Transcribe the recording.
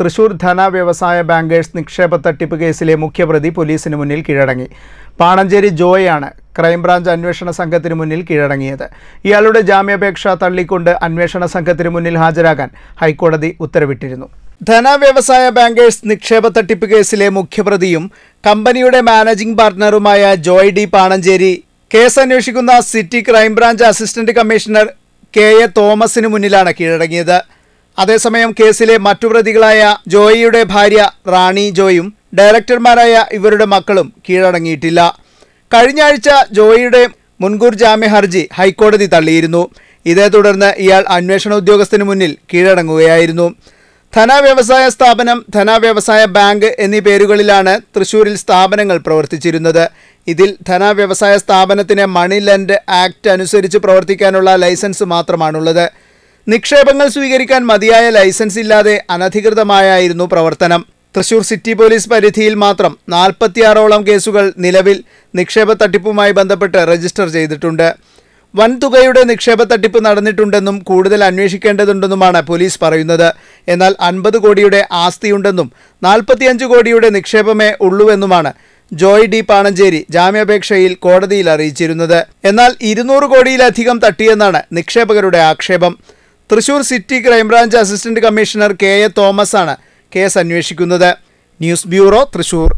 തൃശൂർ ധന വ്യവസായ ബാങ്കേഴ്സ് നിക്ഷേപ തട്ടിപ്പ് കേസിലെ മുഖ്യപ്രതി പോലീസിന് മുന്നിൽ കീഴടങ്ങി പാണഞ്ചേരി ജോയാണ് ക്രൈംബ്രാഞ്ച് അന്വേഷണ സംഘത്തിന് മുന്നിൽ കീഴടങ്ങിയത് ഇയാളുടെ ജാമ്യാപേക്ഷ തള്ളിക്കൊണ്ട് അന്വേഷണ സംഘത്തിന് മുന്നിൽ ഹാജരാകാൻ ഹൈക്കോടതി ഉത്തരവിട്ടിരുന്നു ധന വ്യവസായ ബാങ്കേഴ്സ് നിക്ഷേപ തട്ടിപ്പ് കേസിലെ മുഖ്യപ്രതിയും കമ്പനിയുടെ മാനേജിംഗ് പാർട്ട്ണറുമായ ജോയ് ഡി പാണഞ്ചേരി കേസ് അന്വേഷിക്കുന്ന city crime branch assistant commissioner K A തോമസിന് മുന്നിലാണ് കീഴടങ്ങിയത് അതേസമയം കേസിലെ മറ്റു പ്രതികളായ ജോയിയുടെ ഭാര്യ റാണി ജോയും ഡയറക്ടർമാരായ ഇവരുടെ മക്കളും കീഴടങ്ങിയിട്ടില്ല കഴിഞ്ഞ ആഴ്ച ജോയിയുടെ മുൻകൂർ ജാമ്യ ഹർജി ഹൈക്കോടതി തള്ളിയിരുന്നു ഇതേ തുടർന്ന് ഇയാൾ അന്വേഷണ ഉദ്യോഗസ്ഥന് മുന്നിൽ കീഴടങ്ങുകയായിരുന്നു ധന വ്യവസായ സ്ഥാപനം ധന വ്യവസായ ബാങ്ക് എന്നീ പേരുകളിലാണ് തൃശൂരിൽ സ്ഥാപനങ്ങൾ പ്രവർത്തിച്ചിരുന്നത് ഇതിൽ ധന വ്യവസായ സ്ഥാപനത്തിന് മണി ലെൻഡ് ആക്ട് അനുസരിച്ച് പ്രവർത്തിക്കാനുള്ള ലൈസൻസ് മാത്രമാണുള്ളത് നിക്ഷേപങ്ങൾ സ്വീകരിക്കാൻ മതിയായ ലൈസൻസ് ഇല്ലാതെ അനധികൃതമായായിരുന്നു പ്രവർത്തനം തൃശൂർ സിറ്റി പോലീസ് പരിധിയിൽ മാത്രം നാൽപ്പത്തിയാറോളം കേസുകൾ നിലവിൽ നിക്ഷേപ തട്ടിപ്പുമായി ബന്ധപ്പെട്ട് രജിസ്റ്റർ ചെയ്തിട്ടുണ്ട് വൻതുകയുടെ നിക്ഷേപ തട്ടിപ്പ് നടന്നിട്ടുണ്ടെന്നും കൂടുതൽ അന്വേഷിക്കേണ്ടതുണ്ടെന്നുമാണ് പോലീസ് പറയുന്നത് എന്നാൽ അൻപത് കോടിയുടെ ആസ്തിയുണ്ടെന്നും നാൽപ്പത്തിയഞ്ച് കോടിയുടെ നിക്ഷേപമേ ഉള്ളൂവെന്നുമാണ് ജോയ് ഡി പാണഞ്ചേരി ജാമ്യാപേക്ഷയിൽ കോടതിയിൽ അറിയിച്ചിരുന്നത് എന്നാൽ ഇരുന്നൂറ് കോടിയിലധികം തട്ടിയെന്നാണ് നിക്ഷേപകരുടെ ആക്ഷേപം Thrissur city crime branch assistant commissioner K A Thomas ആണ് കേസ് അന്വേഷിക്കുന്നത് ന്യൂസ് ബ്യൂറോ തൃശൂർ